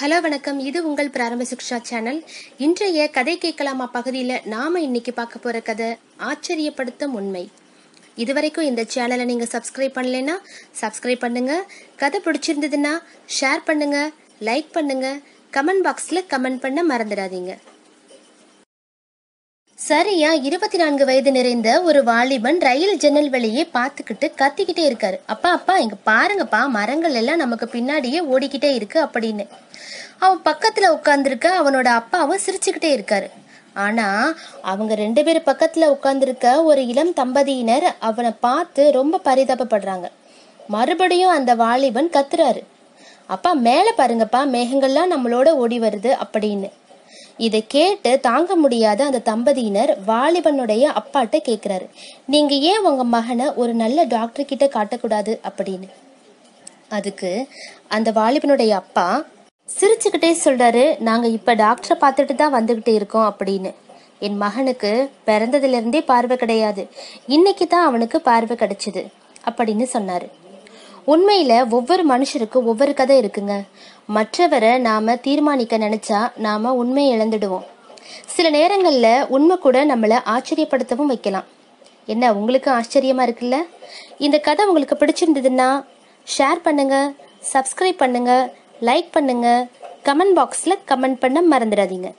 hello வணக்கம் இது உங்கள் பிராரம்ப சிக்ஷா சேனல் இன்றைய கதை கேட்கலாமா பகுதியில் நாம் இன்னைக்கு பார்க்க போகிற கதை ஆச்சரியப்படுத்தும் உண்மை இதுவரைக்கும் இந்த சேனலை நீங்கள் சப்ஸ்கிரைப் பண்ணலைன்னா சப்ஸ்கிரைப் பண்ணுங்கள் கதை பிடிச்சிருந்ததுன்னா ஷேர் பண்ணுங்கள் லைக் பண்ணுங்கள் கமெண்ட் பாக்ஸில் கமெண்ட் பண்ண மறந்துடாதீங்க சரியா இருபத்தி நான்கு வயது நிறைந்த ஒரு வாலிபன் ரயில் ஜன்னல் வழியே பார்த்துக்கிட்டு கத்திக்கிட்டே இருக்காரு அப்பா அப்பா இங்க பாருங்கப்பா மரங்கள் எல்லாம் நமக்கு பின்னாடியே ஓடிக்கிட்டே இருக்கு அப்படின்னு அவன் பக்கத்துல உட்காந்துருக்க அவனோட அப்பாவும் சிரிச்சுக்கிட்டே இருக்காரு ஆனா அவங்க ரெண்டு பேர் பக்கத்துல உட்காந்துருக்க ஒரு இளம் தம்பதியினர் அவனை பார்த்து ரொம்ப பரிதாபப்படுறாங்க மறுபடியும் அந்த வாலிபன் கத்துறாரு அப்பா மேல பாருங்கப்பா மேகங்கள்லாம் நம்மளோட ஓடி வருது அப்படின்னு இதை கேட்டு தாங்க முடியாத அந்த தம்பதியினர் வாலிபனுடைய அப்பாட்ட கேட்குறாரு நீங்கள் ஏன் உங்கள் மகனை ஒரு நல்ல டாக்டர் கிட்ட காட்டக்கூடாது அப்படின்னு அதுக்கு அந்த வாலிபனுடைய அப்பா சிரிச்சுக்கிட்டே சொல்கிறாரு நாங்கள் இப்போ டாக்டரை பார்த்துட்டு தான் வந்துகிட்டே இருக்கோம் அப்படின்னு என் மகனுக்கு பிறந்ததுலேருந்தே பார்வை கிடையாது இன்னைக்கு தான் அவனுக்கு பார்வை கிடைச்சது அப்படின்னு சொன்னார் உண்மையில் ஒவ்வொரு மனுஷருக்கும் ஒவ்வொரு கதை இருக்குங்க மற்றவரை நாம் தீர்மானிக்க நினச்சா நாம் உண்மையை இழந்துடுவோம் சில நேரங்களில் உண்மை கூட நம்மளை ஆச்சரியப்படுத்தவும் வைக்கலாம் என்ன உங்களுக்கும் ஆச்சரியமாக இருக்குல்ல இந்த கதை உங்களுக்கு பிடிச்சிருந்ததுன்னா ஷேர் பண்ணுங்கள் சப்ஸ்கிரைப் பண்ணுங்கள் லைக் பண்ணுங்கள் கமெண்ட் பாக்ஸில் கமெண்ட் பண்ண மறந்துடாதீங்க